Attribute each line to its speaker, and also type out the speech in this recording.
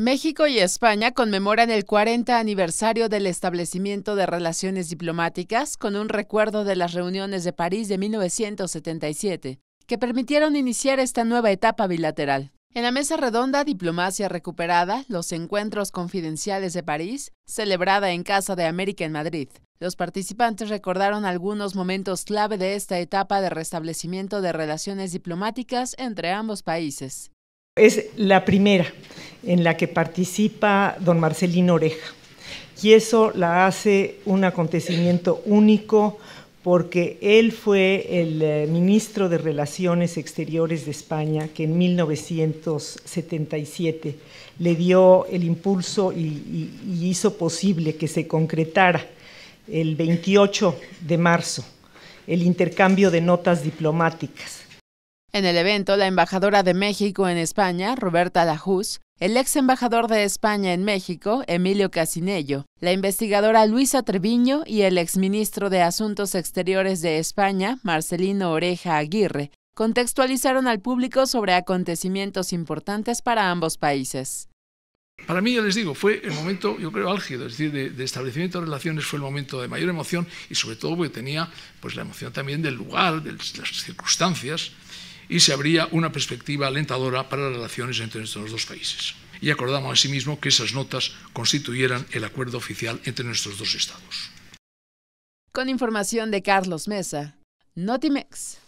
Speaker 1: México y España conmemoran el 40 aniversario del establecimiento de relaciones diplomáticas con un recuerdo de las reuniones de París de 1977, que permitieron iniciar esta nueva etapa bilateral. En la mesa redonda Diplomacia Recuperada, los encuentros confidenciales de París, celebrada en Casa de América en Madrid, los participantes recordaron algunos momentos clave de esta etapa de restablecimiento de relaciones diplomáticas entre ambos países.
Speaker 2: Es la primera en la que participa don Marcelino Oreja. Y eso la hace un acontecimiento único porque él fue el eh, ministro de Relaciones Exteriores de España que en 1977 le dio el impulso y, hizo posible que se concretara el 28 de marzo el intercambio de notas diplomáticas.
Speaker 1: En el evento, la embajadora de México en España, Roberta Lajuz, el ex embajador de España en México, Emilio Casinello, la investigadora Luisa Treviño y el ex ministro de Asuntos Exteriores de España, Marcelino Oreja Aguirre, contextualizaron al público sobre acontecimientos importantes para ambos países.
Speaker 3: Para mí, yo les digo, fue el momento, yo creo, álgido, es decir, de, establecimiento de relaciones fue el momento de mayor emoción y sobre todo porque tenía pues, la emoción también del lugar, de las circunstancias y se abría una perspectiva alentadora para las relaciones entre nuestros dos países. Y acordamos asimismo que esas notas constituyeran el acuerdo oficial entre nuestros dos estados.
Speaker 1: Con información de Carlos Mesa, Notimex.